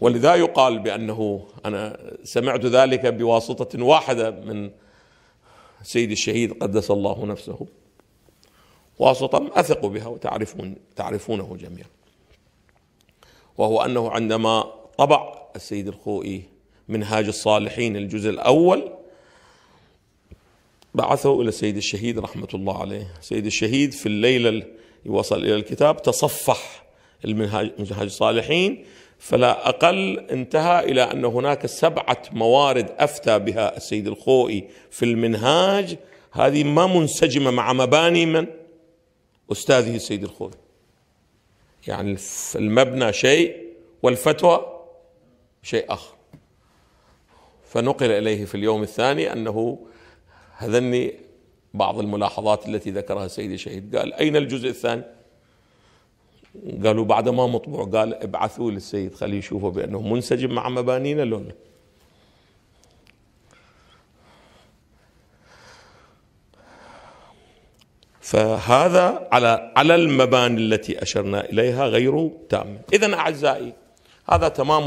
ولذا يقال بانه انا سمعت ذلك بواسطه واحده من سيد الشهيد قدس الله نفسه واسطه اثق بها وتعرفون تعرفونه جميعا وهو انه عندما طبع السيد الخوئي منهاج الصالحين الجزء الاول بعثه الى السيد الشهيد رحمه الله عليه، السيد الشهيد في الليله وصل الى الكتاب تصفح المنهاج منهاج الصالحين فلا أقل انتهى إلى أن هناك سبعة موارد أفتى بها السيد الخوئي في المنهاج هذه ما منسجمة مع مباني من أستاذه السيد الخوئي يعني المبنى شيء والفتوى شيء آخر فنقل إليه في اليوم الثاني أنه هذني بعض الملاحظات التي ذكرها السيد الشهيد قال أين الجزء الثاني قالوا بعد ما مطبوع قال ابعثوه للسيد خليه يشوفه بانه منسجم مع مبانينا لونه فهذا على على المباني التي اشرنا اليها غير تام اذا اعزائي هذا تمام